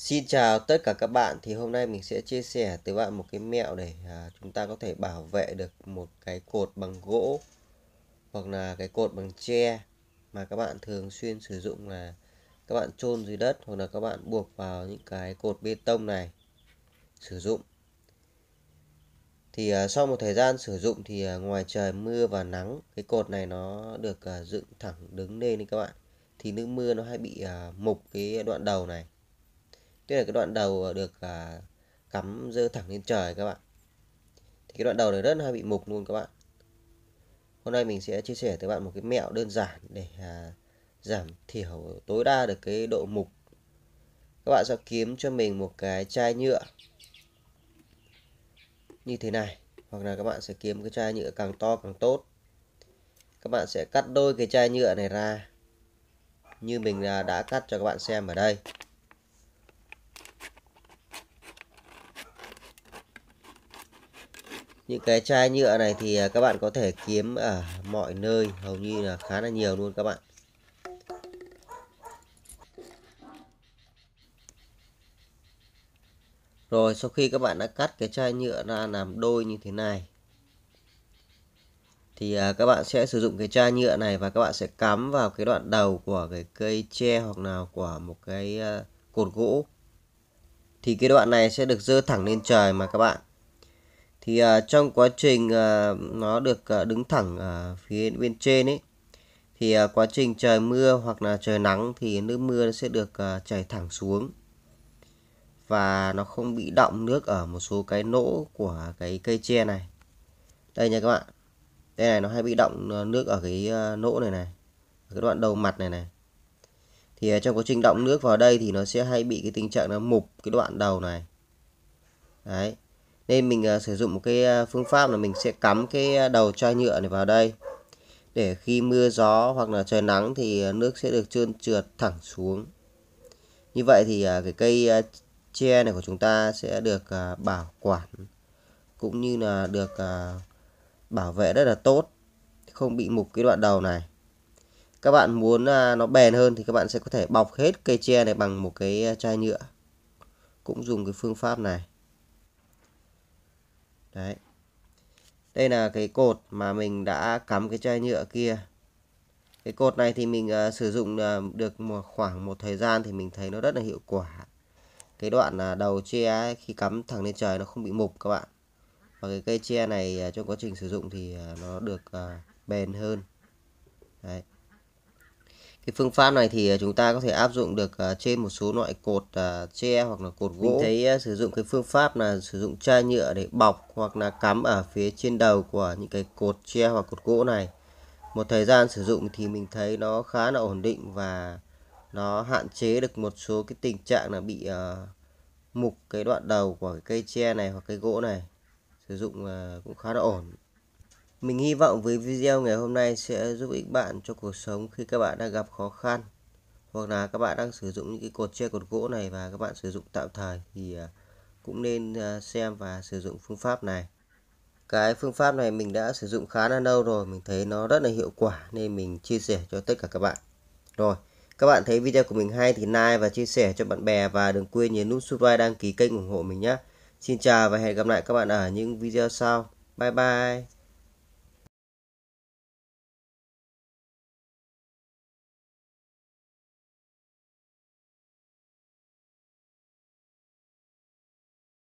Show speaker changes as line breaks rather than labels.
Xin chào tất cả các bạn thì hôm nay mình sẽ chia sẻ tới bạn một cái mẹo để à, chúng ta có thể bảo vệ được một cái cột bằng gỗ hoặc là cái cột bằng tre mà các bạn thường xuyên sử dụng là các bạn chôn dưới đất hoặc là các bạn buộc vào những cái cột bê tông này sử dụng thì à, sau một thời gian sử dụng thì à, ngoài trời mưa và nắng cái cột này nó được à, dựng thẳng đứng lên đi các bạn thì nước mưa nó hay bị à, mục cái đoạn đầu này tức là cái đoạn đầu được à, cắm dơ thẳng lên trời các bạn thì cái đoạn đầu này rất hay bị mục luôn các bạn hôm nay mình sẽ chia sẻ với bạn một cái mẹo đơn giản để à, giảm thiểu tối đa được cái độ mục các bạn sẽ kiếm cho mình một cái chai nhựa như thế này hoặc là các bạn sẽ kiếm cái chai nhựa càng to càng tốt các bạn sẽ cắt đôi cái chai nhựa này ra như mình à, đã cắt cho các bạn xem ở đây những cái chai nhựa này thì à, các bạn có thể kiếm ở mọi nơi hầu như là khá là nhiều luôn các bạn Rồi sau khi các bạn đã cắt cái chai nhựa ra làm đôi như thế này Thì à, các bạn sẽ sử dụng cái chai nhựa này và các bạn sẽ cắm vào cái đoạn đầu của cái cây tre hoặc là của một cái à, cột gỗ Thì cái đoạn này sẽ được dơ thẳng lên trời mà các bạn thì uh, trong quá trình uh, nó được uh, đứng thẳng ở uh, phía bên trên ấy thì uh, quá trình trời mưa hoặc là trời nắng thì nước mưa sẽ được uh, chảy thẳng xuống và nó không bị động nước ở một số cái nỗ của cái cây tre này đây nha các bạn đây này nó hay bị động nước ở cái nỗ này này cái đoạn đầu mặt này này thì trong quá trình động nước vào đây thì nó sẽ hay bị cái tình trạng nó mục cái đoạn đầu này đấy nên mình uh, sử dụng một cái à, phương pháp là mình sẽ cắm cái à, đầu chai nhựa này vào đây để khi mưa gió hoặc là trời nắng thì nước sẽ được trơn trượt thẳng xuống như vậy thì uh, cái cây uh, tre này của chúng ta sẽ được uh, bảo quản cũng như là được uh, bảo vệ rất là tốt không bị mục cái đoạn đầu này các bạn muốn nó bền hơn thì các bạn sẽ có thể bọc hết cây tre này bằng một cái chai nhựa cũng dùng cái phương pháp này đấy đây là cái cột mà mình đã cắm cái chai nhựa kia cái cột này thì mình uh, sử dụng uh, được một khoảng một thời gian thì mình thấy nó rất là hiệu quả cái đoạn uh, đầu tre khi cắm thẳng lên trời nó không bị mục các bạn và cái cây tre này uh, trong quá trình sử dụng thì uh, nó được uh, bền hơn đấy cái phương pháp này thì ờ, chúng ta có thể áp dụng được ờ, trên một số loại cột tre ờ, hoặc là cột gỗ. Mình thấy sử dụng cái phương pháp là sử dụng chai nhựa để bọc hoặc là cắm ở phía trên đầu của những cái cột tre hoặc cột gỗ này. Một thời gian sử dụng thì mình thấy nó khá là ổn định và nó hạn chế được một số cái tình trạng là bị mục cái đoạn đầu của cái cây tre này hoặc cây gỗ này. Sử dụng cũng khá là ổn. Mình hy vọng với video ngày hôm nay sẽ giúp ích bạn cho cuộc sống khi các bạn đang gặp khó khăn hoặc là các bạn đang sử dụng những cái cột tre cột gỗ này và các bạn sử dụng tạm thời thì à, cũng nên à, xem và sử dụng phương pháp này. Cái phương pháp này mình đã sử dụng khá là lâu rồi, mình thấy nó rất là hiệu quả nên mình chia sẻ cho tất cả các bạn. Rồi, các bạn thấy video của mình hay thì like và chia sẻ cho bạn bè và đừng quên nhấn nút subscribe đăng ký kênh ủng hộ mình nhé. Xin chào và hẹn gặp lại các bạn ở những video sau. Bye bye.